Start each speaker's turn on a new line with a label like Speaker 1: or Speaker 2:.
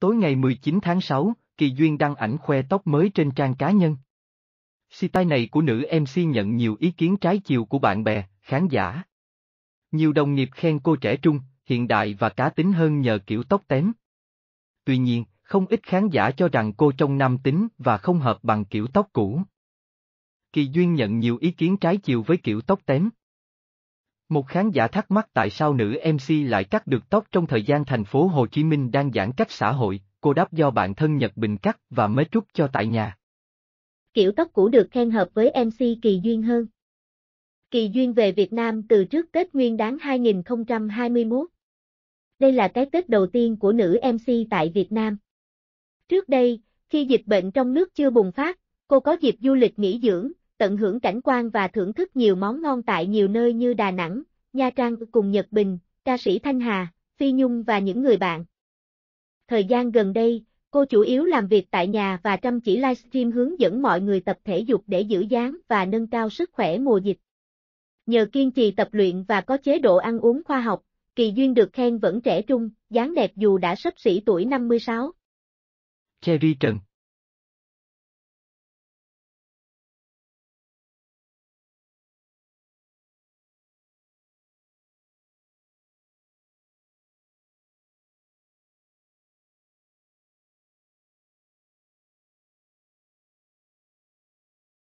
Speaker 1: Tối ngày 19 tháng 6, Kỳ Duyên đăng ảnh khoe tóc mới trên trang cá nhân. Si tay này của nữ MC nhận nhiều ý kiến trái chiều của bạn bè, khán giả. Nhiều đồng nghiệp khen cô trẻ trung, hiện đại và cá tính hơn nhờ kiểu tóc tém. Tuy nhiên, không ít khán giả cho rằng cô trông nam tính và không hợp bằng kiểu tóc cũ. Kỳ Duyên nhận nhiều ý kiến trái chiều với kiểu tóc tém. Một khán giả thắc mắc tại sao nữ MC lại cắt được tóc trong thời gian thành phố Hồ Chí Minh đang giãn cách xã hội, cô đáp do bạn thân Nhật Bình cắt và mới trúc cho tại nhà.
Speaker 2: Kiểu tóc cũ được khen hợp với MC Kỳ Duyên hơn. Kỳ Duyên về Việt Nam từ trước Tết Nguyên Đán 2021. Đây là cái Tết đầu tiên của nữ MC tại Việt Nam. Trước đây, khi dịch bệnh trong nước chưa bùng phát, cô có dịp du lịch nghỉ dưỡng, tận hưởng cảnh quan và thưởng thức nhiều món ngon tại nhiều nơi như Đà Nẵng, Nha Trang cùng Nhật Bình, ca sĩ Thanh Hà, Phi Nhung và những người bạn. Thời gian gần đây, cô chủ yếu làm việc tại nhà và chăm chỉ livestream hướng dẫn mọi người tập thể dục để giữ dáng và nâng cao sức khỏe mùa dịch. Nhờ kiên trì tập luyện và có chế độ ăn uống khoa học, Kỳ Duyên được khen vẫn trẻ trung, dáng đẹp dù đã sắp xỉ tuổi 56.
Speaker 3: Cherry Trần